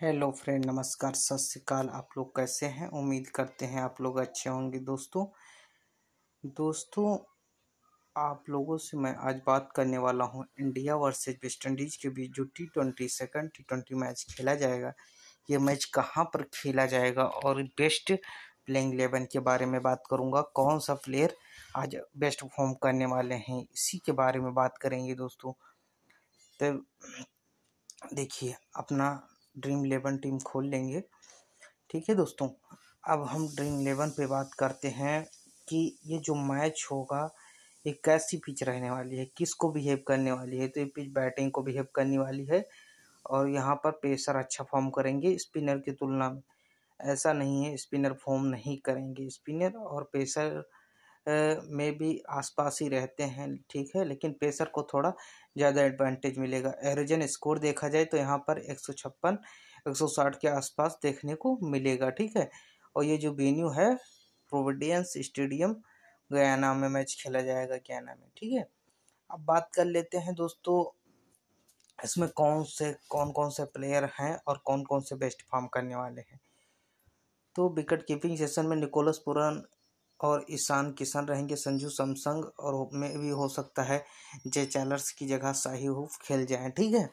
hello friend नमस्कार सत श्रीकाल आप लोग कैसे हैं उम्मीद करते हैं आप लोग अच्छे होंगे दोस्तों दोस्तों आप लोगों से मैं आज बात करने वाला हूं इंडिया वर्सेज वेस्ट इंडीज़ के बीच जो T twenty second T twenty match खेला जाएगा ये मैच कहां पर खेला जाएगा और बेस्ट प्लेइंग इलेवन के बारे में बात करूँगा कौन सा प्लेयर आज बेस्ट परफॉर्म करने वाले हैं इसी के बारे में बात करेंगे दोस्तों तो देखिए अपना ड्रीम इलेवन टीम खोल लेंगे ठीक है दोस्तों अब हम ड्रीम इलेवन पे बात करते हैं कि ये जो मैच होगा ये कैसी पिच रहने वाली है किस को बिहेव करने वाली है तो ये पिच बैटिंग को बिहेव करने वाली है और यहाँ पर पेसर अच्छा फॉर्म करेंगे स्पिनर की तुलना में ऐसा नहीं है स्पिनर फॉर्म नहीं करेंगे स्पिनर और पेसर में भी आसपास ही रहते हैं ठीक है लेकिन पेसर को थोड़ा ज़्यादा एडवांटेज मिलेगा एरोजन स्कोर देखा जाए तो यहाँ पर एक सौ छप्पन एक सौ साठ के आसपास देखने को मिलेगा ठीक है और ये जो वेन्यू है प्रोविडेंस स्टेडियम गयाना में मैच खेला जाएगा गयाना में ठीक है अब बात कर लेते हैं दोस्तों इसमें कौन से कौन कौन से प्लेयर हैं और कौन कौन से बेस्ट फॉर्म करने वाले हैं तो विकेट कीपिंग सेशन में निकोलस पुरन और ईशान किशन रहेंगे संजू सैमसंग और में भी हो सकता है जय चैलर्स की जगह शाही हुफ खेल जाएं ठीक है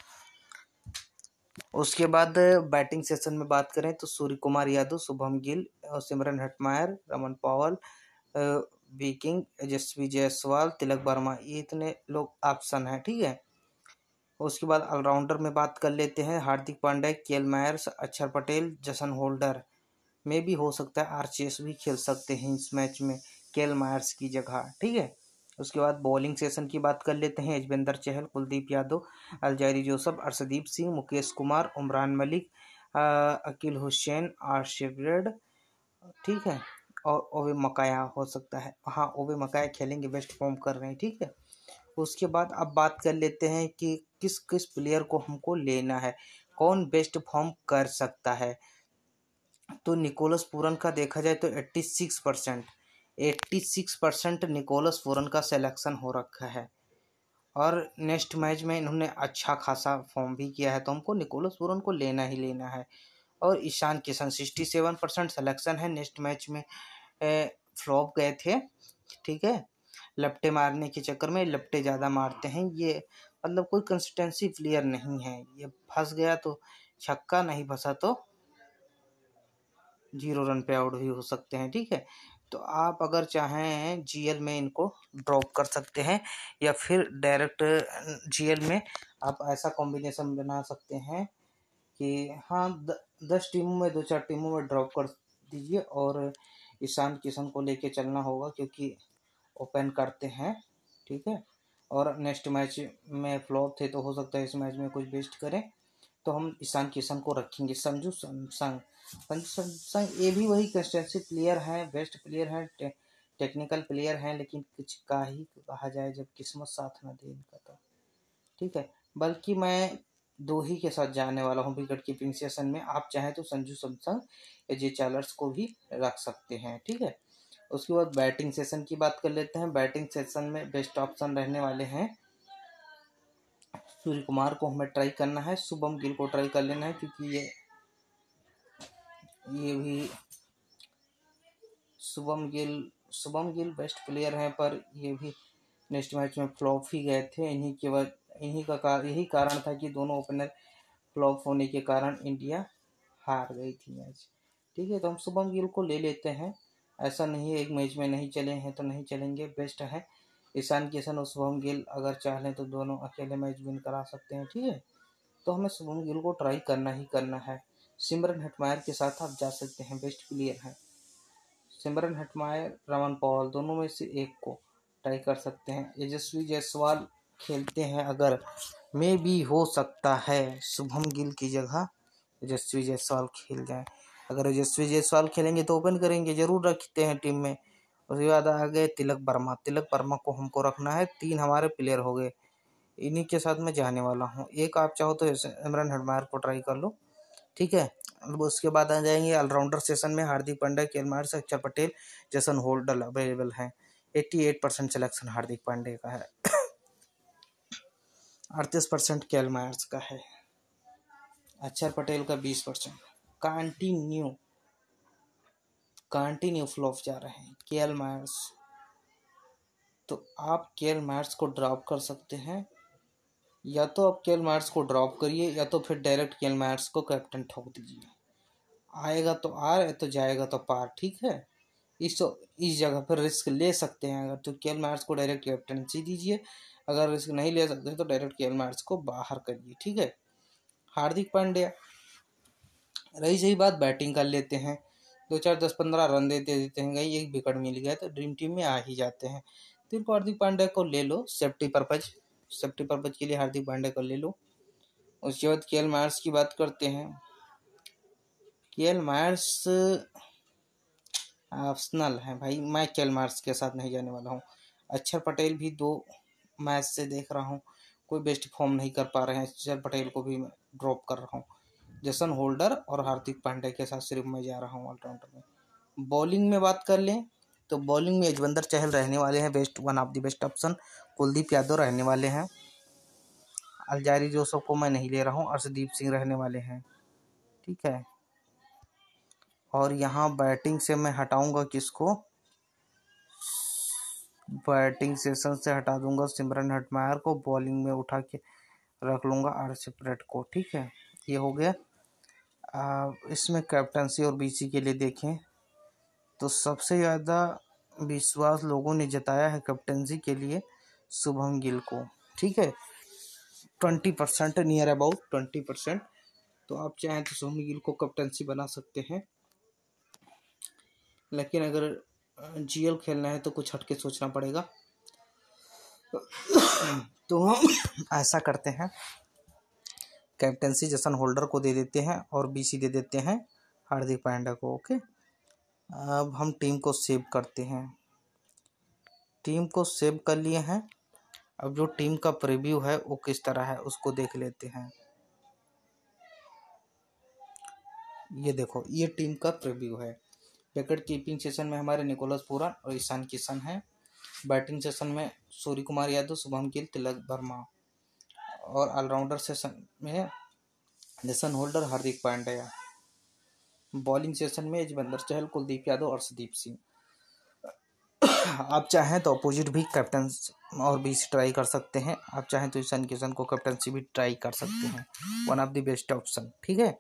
उसके बाद बैटिंग सेशन में बात करें तो सूर्य कुमार यादव शुभम गिल और सिमरन Hetmyer Rovman Powell King Yashasvi Jaiswal Tilak Varma ये इतने लोग ऑप्शन हैं ठीक है उसके बाद ऑलराउंडर में बात कर लेते हैं हार्दिक पांड्या के एल मायर्स अक्षर पटेल जसन होल्डर में भी हो सकता है आरसीएस भी खेल सकते हैं इस मैच में केल मायर्स की जगह ठीक है उसके बाद बॉलिंग सेशन की बात कर लेते हैं Yuzvendra Chahal Kuldeep Yadav Alzarri Joseph Arshdeep Singh Mukesh Kumar Umran Malik Akeal Hosein आरशेड ठीक है और ओवे मकाया हो सकता है हाँ ओवे मकाया खेलेंगे बेस्ट फॉर्म कर रहे हैं ठीक है उसके बाद अब बात कर लेते हैं कि किस किस प्लेयर को हमको लेना है कौन बेस्ट फॉर्म कर सकता है तो निकोलस पूरन का देखा जाए तो eighty six percent eighty six percent Nicholas Pooran का सिलेक्शन हो रखा है और नेक्स्ट मैच में इन्होंने अच्छा खासा फॉर्म भी किया है तो हमको निकोलस पूरन को लेना ही लेना है और Ishan Kishan sixty seven percent selection है नेक्स्ट मैच में फ्लॉप गए थे ठीक है लपटे मारने के चक्कर में लपटे ज़्यादा मारते हैं ये मतलब कोई कंसिस्टेंसी प्लेयर नहीं है ये फंस गया तो छक्का नहीं फंसा तो जीरो रन पे आउट भी हो सकते हैं ठीक है तो आप अगर चाहें जीएल में इनको ड्रॉप कर सकते हैं या फिर डायरेक्ट जीएल में आप ऐसा कॉम्बिनेशन बना सकते हैं कि हाँ द, दस टीमों में दो चार टीमों में ड्रॉप कर दीजिए और ईशान किशन को लेके चलना होगा क्योंकि ओपन करते हैं ठीक है और नेक्स्ट मैच में फ्लॉप थे तो हो सकता है इस मैच में कुछ बेस्ट करें तो हम ईशान किशन को रखेंगे संजू सैमसंग संजू संग ये भी वही कंस्टेंसी प्लेयर हैं बेस्ट प्लेयर हैं टे, टेक्निकल प्लेयर हैं लेकिन कुछ का ही कहा जाए जब किस्मत साथ ना दे इनका तो ठीक है बल्कि मैं दो ही के साथ जाने वाला हूँ विकेट कीपिंग सेशन में आप चाहें तो संजू सैमसंग जे चालर्स को भी रख सकते हैं ठीक है उसके बाद बैटिंग सेशन की बात कर लेते हैं बैटिंग सेशन में बेस्ट ऑप्शन रहने वाले हैं सूर्य कुमार को हमें ट्राई करना है शुभम गिल को ट्राई कर लेना है क्योंकि ये ये भी शुभम गिल शुभम गिल बेस्ट प्लेयर हैं पर ये भी नेक्स्ट मैच में फ्लॉप ही गए थे इन्हीं के बाद इन्हीं का कार, यही कारण था कि दोनों ओपनर फ्लॉप होने के कारण इंडिया हार गई थी मैच ठीक है तो हम शुभम गिल को ले लेते हैं ऐसा नहीं है एक मैच में नहीं चले हैं तो नहीं चलेंगे बेस्ट है ईशान किशन और शुभम गिल अगर चाहें तो दोनों अकेले मैच विन करा सकते हैं ठीक है तो हमें शुभम गिल को ट्राई करना ही करना है सिमरन हटमायर के साथ आप जा सकते हैं बेस्ट प्लेयर हैं सिमरन हटमायर रमन पॉल दोनों में से एक को ट्राई कर सकते हैं यजस्वी जायसवाल खेलते हैं अगर मे भी हो सकता है शुभम गिल की जगह यजस्वी जायसवाल खेल जाए अगर यजस्वी जायसवाल खेलेंगे तो ओपन करेंगे जरूर रखते हैं टीम में उसके बाद आ गए तिलक वर्मा तिलक वर्मा को हमको रखना है तीन हमारे प्लेयर हो गए इन्हीं के साथ मैं जाने वाला हूँ एक आप चाहो तो इमरान हडमायर को ट्राई कर लो ठीक है उसके बाद आ जाएंगे ऑलराउंडर सेशन में हार्दिक पांड्या के एल से Axar Patel Jason Holder available हैं eighty eight percent selection Hardik Pandey का है अड़तीस परसेंट केल मायर्स का है अक्षर अच्छा, पटेल का बीस परसेंट कंटिन्यू कंटिन्यू फ्लॉप जा रहे हैं केएल मायर्स तो आप केएल मायर्स को ड्रॉप कर सकते हैं या तो आप एल मायर्स को ड्रॉप करिए या तो फिर डायरेक्ट केएल मायर्स को कैप्टन ठोक दीजिए आएगा तो आ रहा है तो जाएगा तो पार ठीक है इस तो इस जगह पर रिस्क ले सकते हैं अगर तो एल मायर्स को डायरेक्ट कैप्टनसी दीजिए अगर रिस्क नहीं ले सकते तो डायरेक्ट केएल मायर्स को बाहर करिए ठीक है हार्दिक पांड्या रही सही बात बैटिंग कर लेते हैं दो चार दस पंद्रह रन दे देते हैं कहीं एक विकेट मिल गया तो ड्रीम टीम में आ ही जाते हैं तो हार्दिक पांड्या को ले लो सेफ्टी पर्पज सेफ्टी पर्पज के लिए हार्दिक पांड्या को ले लो उसके बाद के एल मायर्स की बात करते हैं के एल मायर्स ऑप्शनल है भाई मैं के मायर्स के साथ नहीं जाने वाला हूँ अक्षर पटेल भी दो मैच से देख रहा हूँ कोई बेस्ट फॉर्म नहीं कर पा रहे हैं अक्षर पटेल को भी मैं ड्रॉप कर रहा हूँ जसन होल्डर और हार्दिक पांड्या के साथ सिर्फ मैं जा रहा हूँ ऑलराउंडर में बॉलिंग में बात कर लें तो बॉलिंग में यजवंदर चहल रहने वाले हैं best one of the best option Kuldeep Yadav रहने वाले हैं अलजारी जोसफ को मैं नहीं ले रहा हूँ अर्षदीप सिंह रहने वाले हैं ठीक है और यहाँ बैटिंग से मैं हटाऊंगा किसको बैटिंग सेशन से हटा दूंगा सिमरन हटमायर को बॉलिंग में उठा के रख लूंगा आर सिपरेट को ठीक है ये हो गया इसमें कैप्टनसी और बीसी के लिए देखें तो सबसे ज़्यादा विश्वास लोगों ने जताया है कैप्टनसी के लिए शुभम गिल को ठीक है twenty percent near about twenty percent तो आप चाहें तो शुभम गिल को कैप्टनसी बना सकते हैं लेकिन अगर जीएल खेलना है तो कुछ हटके सोचना पड़ेगा तो हम ऐसा करते हैं कैप्टनसी जसन होल्डर को दे देते हैं और बीसी दे देते हैं हार्दिक पांड्या को ओके अब हम टीम को सेव करते हैं टीम को सेव कर लिए हैं अब जो टीम का प्रीव्यू है वो किस तरह है उसको देख लेते हैं ये देखो ये टीम का प्रीव्यू है विकेट कीपिंग सेशन में हमारे निकोलस पूरन और ईशान किशन हैं बैटिंग सेशन में सूर्य कुमार यादव शुभम गिल तिलक वर्मा और ऑलराउंडर सेशन में Jason Holder Hardik Pandya bowling session में यजवेंद्र चहल कुलदीप यादव और अर्शदीप सिंह आप चाहें तो अपोजिट भी कैप्टन और भी ट्राई कर सकते हैं आप चाहें तो ईशान किशन को कैप्टनसी भी ट्राई कर सकते हैं one of the best option ठीक है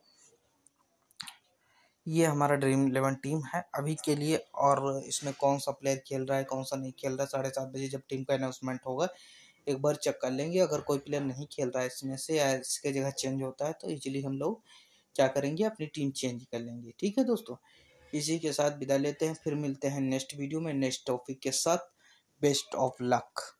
ये हमारा ड्रीम इलेवन टीम है अभी के लिए और इसमें कौन सा प्लेयर खेल रहा है कौन सा नहीं खेल रहा है साढ़े सात बजे जब टीम का अनाउंसमेंट होगा एक बार चेक कर लेंगे अगर कोई प्लेयर नहीं खेल रहा है इसमें से या इसके जगह चेंज होता है तो इजीली हम लोग क्या करेंगे अपनी टीम चेंज कर लेंगे ठीक है दोस्तों इसी के साथ विदा लेते हैं फिर मिलते हैं नेक्स्ट वीडियो में नेक्स्ट टॉपिक के साथ बेस्ट ऑफ लक